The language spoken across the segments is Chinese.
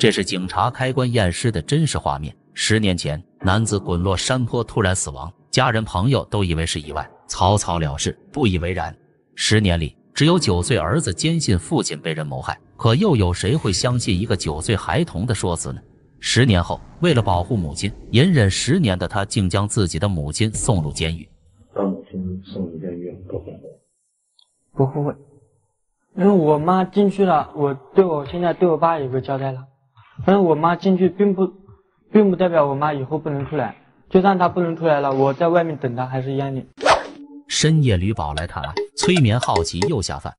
这是警察开棺验尸的真实画面。十年前，男子滚落山坡，突然死亡，家人朋友都以为是意外，草草了事，不以为然。十年里，只有九岁儿子坚信父亲被人谋害，可又有谁会相信一个九岁孩童的说辞呢？十年后，为了保护母亲，隐忍十年的他，竟将自己的母亲送入监狱。把母亲送入监狱，不后悔，不后悔。因为我妈进去了，我对我现在对我爸有个交代了。反正我妈进去并不，并不代表我妈以后不能出来。就算她不能出来了，我在外面等她还是一样的。深夜，吕宝来谈，催眠，好奇又下饭。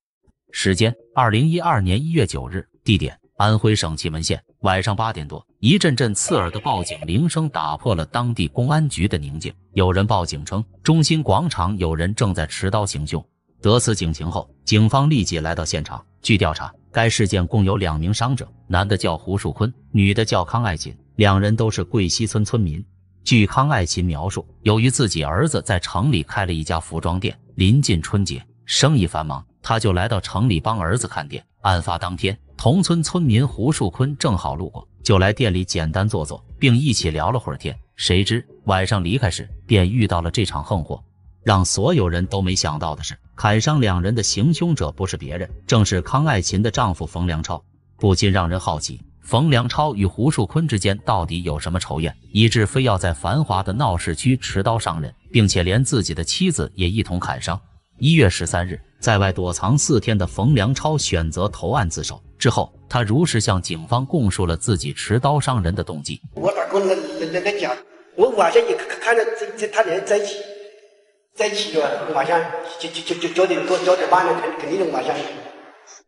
时间：二零一二年一月九日，地点：安徽省祁门县。晚上八点多，一阵阵刺耳的报警铃声打破了当地公安局的宁静。有人报警称，中心广场有人正在持刀行凶。得此警情后，警方立即来到现场。据调查。该事件共有两名伤者，男的叫胡树坤，女的叫康爱琴，两人都是贵溪村村民。据康爱琴描述，由于自己儿子在城里开了一家服装店，临近春节，生意繁忙，他就来到城里帮儿子看店。案发当天，同村村民胡树坤正好路过，就来店里简单坐坐，并一起聊了会儿天。谁知晚上离开时，便遇到了这场横祸。让所有人都没想到的是，砍伤两人的行凶者不是别人，正是康爱琴的丈夫冯良超。不禁让人好奇，冯良超与胡树坤之间到底有什么仇怨，以致非要在繁华的闹市区持刀伤人，并且连自己的妻子也一同砍伤。一月十三日，在外躲藏四天的冯良超选择投案自首，之后他如实向警方供述了自己持刀伤人的动机。我大哥那那个讲，我晚上也看看着这这他俩人在一起。再起的话，马上九九九九叫点多九点半的，肯肯定能马上。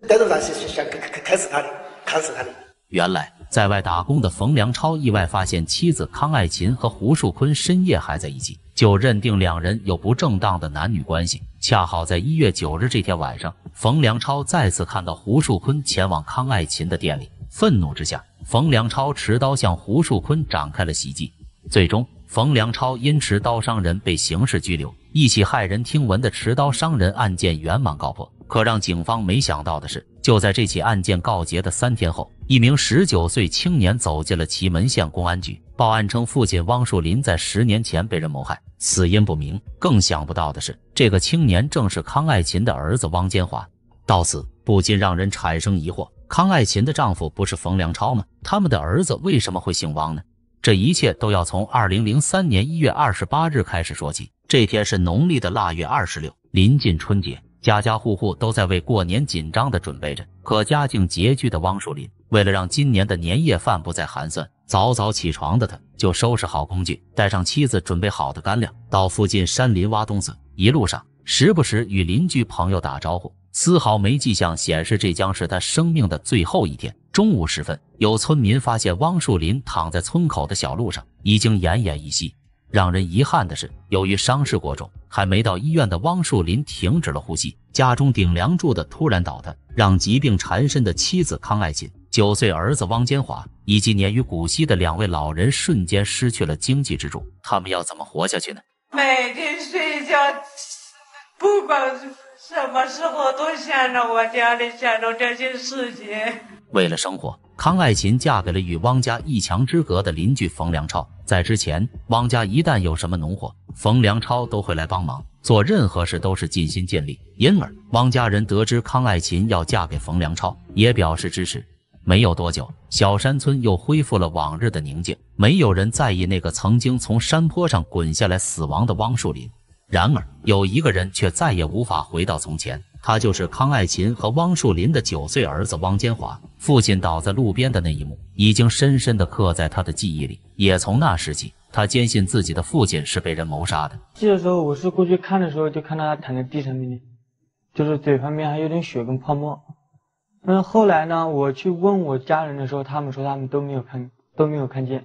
这种人去想开开开死他的，砍死他的。原来在外打工的冯良超意外发现妻子康爱琴和胡树坤深夜还在一起，就认定两人有不正当的男女关系。恰好在一月九日这天晚上，冯良超再次看到胡树坤前往康爱琴的店里，愤怒之下，冯良超持刀向胡树坤展开了袭击。最终，冯良超因持刀伤人被刑事拘留。一起骇人听闻的持刀伤人案件圆满告破。可让警方没想到的是，就在这起案件告结的三天后，一名十九岁青年走进了祁门县公安局报案，称父亲汪树林在十年前被人谋害，死因不明。更想不到的是，这个青年正是康爱琴的儿子汪建华。到此不禁让人产生疑惑：康爱琴的丈夫不是冯良超吗？他们的儿子为什么会姓汪呢？这一切都要从二零零三年一月二十八日开始说起。这天是农历的腊月二十六，临近春节，家家户户都在为过年紧张的准备着。可家境拮据的汪树林，为了让今年的年夜饭不再寒酸，早早起床的他，就收拾好工具，带上妻子准备好的干粮，到附近山林挖冬笋。一路上，时不时与邻居朋友打招呼，丝毫没迹象显示这将是他生命的最后一天。中午时分，有村民发现汪树林躺在村口的小路上，已经奄奄一息。让人遗憾的是，由于伤势过重，还没到医院的汪树林停止了呼吸。家中顶梁柱的突然倒塌，让疾病缠身的妻子康爱琴、九岁儿子汪坚华以及年逾古稀的两位老人瞬间失去了经济支柱。他们要怎么活下去呢？每天睡觉，不管什么时候都想着我家里，想着这些事情。为了生活，康爱琴嫁给了与汪家一墙之隔的邻居冯良超。在之前，汪家一旦有什么农活，冯良超都会来帮忙，做任何事都是尽心尽力。因而，汪家人得知康爱琴要嫁给冯良超，也表示支持。没有多久，小山村又恢复了往日的宁静，没有人在意那个曾经从山坡上滚下来死亡的汪树林。然而，有一个人却再也无法回到从前，他就是康爱琴和汪树林的九岁儿子汪建华。父亲倒在路边的那一幕，已经深深地刻在他的记忆里。也从那时起，他坚信自己的父亲是被人谋杀的。记个时候，我是过去看的时候，就看到他躺在地上面，就是嘴旁边还有点血跟泡沫。那后来呢，我去问我家人的时候，他们说他们都没有看，都没有看见。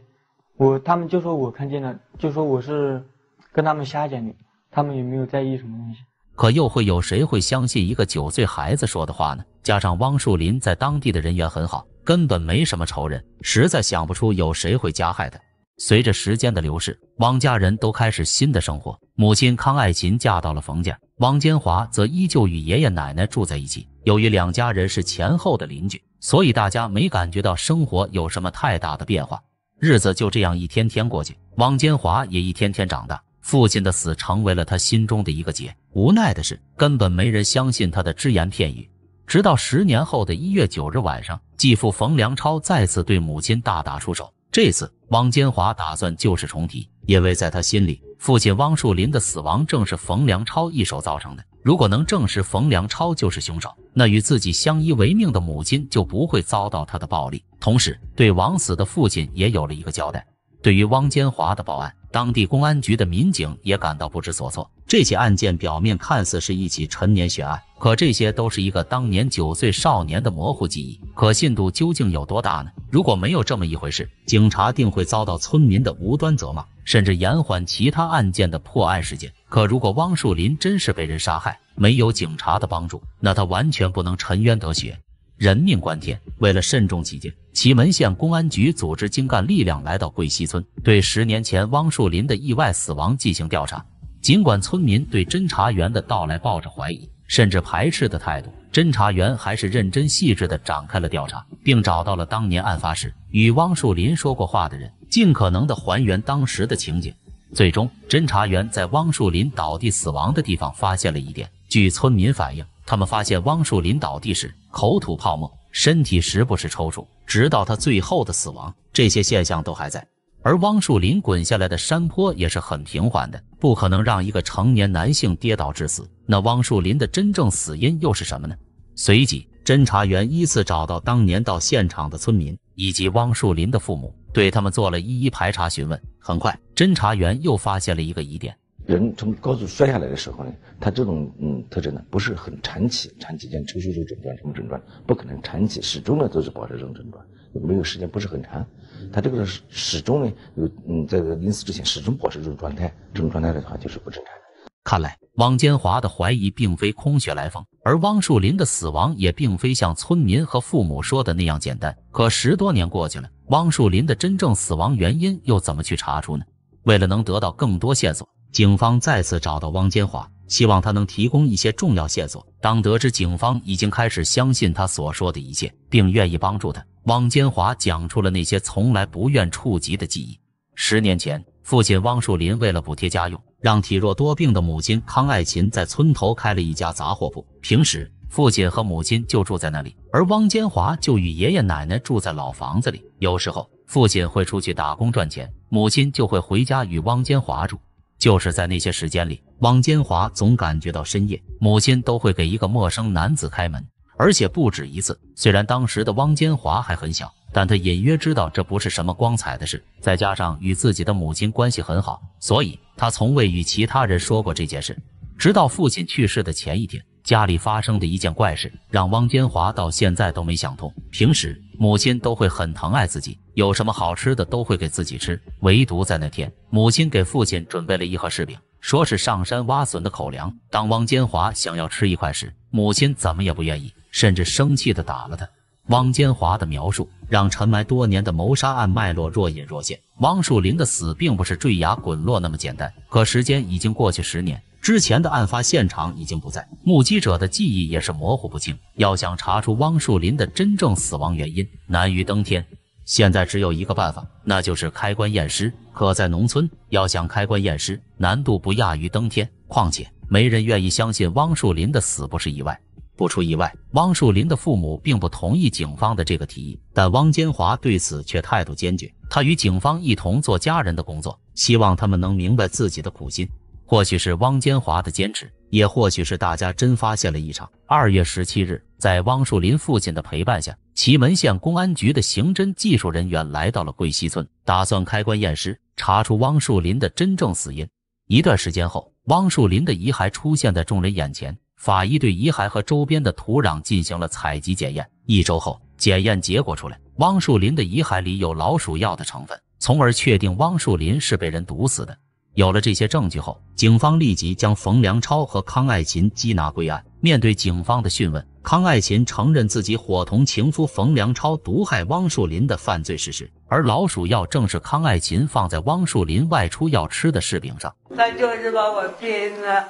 我他们就说我看见了，就说我是跟他们瞎讲的，他们也没有在意什么东西。可又会有谁会相信一个九岁孩子说的话呢？加上汪树林在当地的人缘很好，根本没什么仇人，实在想不出有谁会加害他。随着时间的流逝，汪家人都开始新的生活。母亲康爱琴嫁到了冯家，汪建华则依旧与爷爷奶奶住在一起。由于两家人是前后的邻居，所以大家没感觉到生活有什么太大的变化。日子就这样一天天过去，汪建华也一天天长大。父亲的死成为了他心中的一个结。无奈的是，根本没人相信他的只言片语。直到十年后的一月九日晚上，继父冯良超再次对母亲大打出手。这次，汪坚华打算旧事重提，因为在他心里，父亲汪树林的死亡正是冯良超一手造成的。如果能证实冯良超就是凶手，那与自己相依为命的母亲就不会遭到他的暴力，同时对枉死的父亲也有了一个交代。对于汪坚华的报案。当地公安局的民警也感到不知所措。这起案件表面看似是一起陈年血案，可这些都是一个当年九岁少年的模糊记忆，可信度究竟有多大呢？如果没有这么一回事，警察定会遭到村民的无端责骂，甚至延缓其他案件的破案时间。可如果汪树林真是被人杀害，没有警察的帮助，那他完全不能沉冤得雪。人命关天，为了慎重起见，祁门县公安局组织精干力量来到桂溪村，对十年前汪树林的意外死亡进行调查。尽管村民对侦查员的到来抱着怀疑，甚至排斥的态度，侦查员还是认真细致地展开了调查，并找到了当年案发时与汪树林说过话的人，尽可能地还原当时的情景。最终，侦查员在汪树林倒地死亡的地方发现了疑点。据村民反映。他们发现汪树林倒地时口吐泡沫，身体时不时抽搐，直到他最后的死亡，这些现象都还在。而汪树林滚下来的山坡也是很平缓的，不可能让一个成年男性跌倒致死。那汪树林的真正死因又是什么呢？随即，侦查员依次找到当年到现场的村民以及汪树林的父母，对他们做了一一排查询问。很快，侦查员又发现了一个疑点。人从高处摔下来的时候呢，他这种嗯特征呢不是很长期，长疾间抽搐、就症状、什么症状不可能长期始终呢都是保持这种症状，没有时间不是很长，他这个始终呢有嗯在临死之前始终保持这种状态，这种状态的话就是不正常的。看来汪建华的怀疑并非空穴来风，而汪树林的死亡也并非像村民和父母说的那样简单。可十多年过去了，汪树林的真正死亡原因又怎么去查出呢？为了能得到更多线索。警方再次找到汪建华，希望他能提供一些重要线索。当得知警方已经开始相信他所说的一切，并愿意帮助他，汪建华讲出了那些从来不愿触及的记忆。十年前，父亲汪树林为了补贴家用，让体弱多病的母亲康爱琴在村头开了一家杂货铺。平时，父亲和母亲就住在那里，而汪建华就与爷爷奶奶住在老房子里。有时候，父亲会出去打工赚钱，母亲就会回家与汪建华住。就是在那些时间里，汪坚华总感觉到深夜，母亲都会给一个陌生男子开门，而且不止一次。虽然当时的汪坚华还很小，但他隐约知道这不是什么光彩的事。再加上与自己的母亲关系很好，所以他从未与其他人说过这件事，直到父亲去世的前一天。家里发生的一件怪事，让汪建华到现在都没想通。平时母亲都会很疼爱自己，有什么好吃的都会给自己吃，唯独在那天，母亲给父亲准备了一盒柿饼，说是上山挖笋的口粮。当汪建华想要吃一块时，母亲怎么也不愿意，甚至生气的打了他。汪建华的描述让沉埋多年的谋杀案脉络若隐若现。汪树林的死并不是坠崖滚落那么简单，可时间已经过去十年。之前的案发现场已经不在，目击者的记忆也是模糊不清。要想查出汪树林的真正死亡原因，难于登天。现在只有一个办法，那就是开棺验尸。可在农村，要想开棺验尸，难度不亚于登天。况且，没人愿意相信汪树林的死不是意外。不出意外，汪树林的父母并不同意警方的这个提议，但汪建华对此却态度坚决。他与警方一同做家人的工作，希望他们能明白自己的苦心。或许是汪建华的坚持，也或许是大家真发现了异常。二月十七日，在汪树林父亲的陪伴下，祁门县公安局的刑侦技术人员来到了桂溪村，打算开棺验尸，查出汪树林的真正死因。一段时间后，汪树林的遗骸出现在众人眼前。法医对遗骸和周边的土壤进行了采集检验。一周后，检验结果出来，汪树林的遗骸里有老鼠药的成分，从而确定汪树林是被人毒死的。有了这些证据后，警方立即将冯良超和康爱琴缉拿归案。面对警方的讯问，康爱琴承认自己伙同情夫冯良超毒害汪树林的犯罪事实，而老鼠药正是康爱琴放在汪树林外出要吃的柿饼上。那就是把我骗了，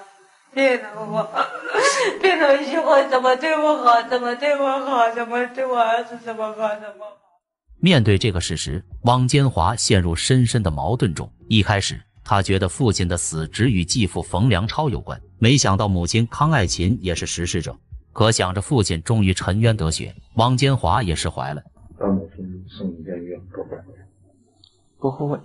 骗了我，骗了以后怎么对我好，怎么对我好，怎么对我儿子怎么好，怎么好。面对这个事实，汪坚华陷入深深的矛盾中。一开始。他觉得父亲的死只与继父冯良超有关，没想到母亲康爱琴也是实施者。可想着父亲终于沉冤得雪，汪建华也释怀了。母亲送不喝不